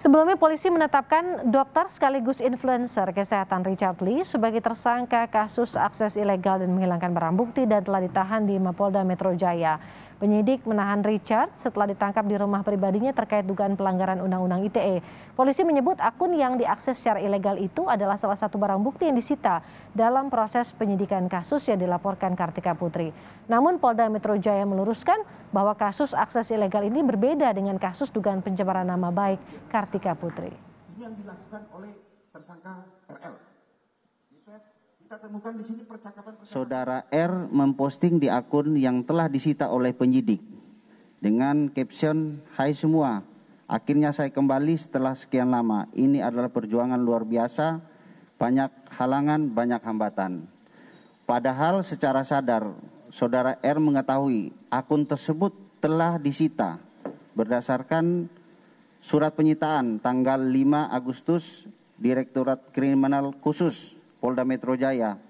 Sebelumnya polisi menetapkan dokter sekaligus influencer kesehatan Richard Lee sebagai tersangka kasus akses ilegal dan menghilangkan barang bukti dan telah ditahan di Mapolda Metro Jaya. Penyidik menahan Richard setelah ditangkap di rumah pribadinya terkait dugaan pelanggaran Undang-Undang ITE. Polisi menyebut akun yang diakses secara ilegal itu adalah salah satu barang bukti yang disita dalam proses penyidikan kasus yang dilaporkan Kartika Putri. Namun Polda Metro Jaya meluruskan bahwa kasus akses ilegal ini berbeda dengan kasus dugaan pencemaran nama baik Kartika Putri. Ini Yang dilakukan oleh tersangka RL. Kita temukan di sini percakapan, percakapan. Saudara R memposting di akun yang telah disita oleh penyidik dengan caption Hai semua, akhirnya saya kembali setelah sekian lama. Ini adalah perjuangan luar biasa, banyak halangan, banyak hambatan. Padahal secara sadar saudara R mengetahui akun tersebut telah disita berdasarkan surat penyitaan tanggal 5 Agustus Direktorat Kriminal Khusus Polda Metro Jaya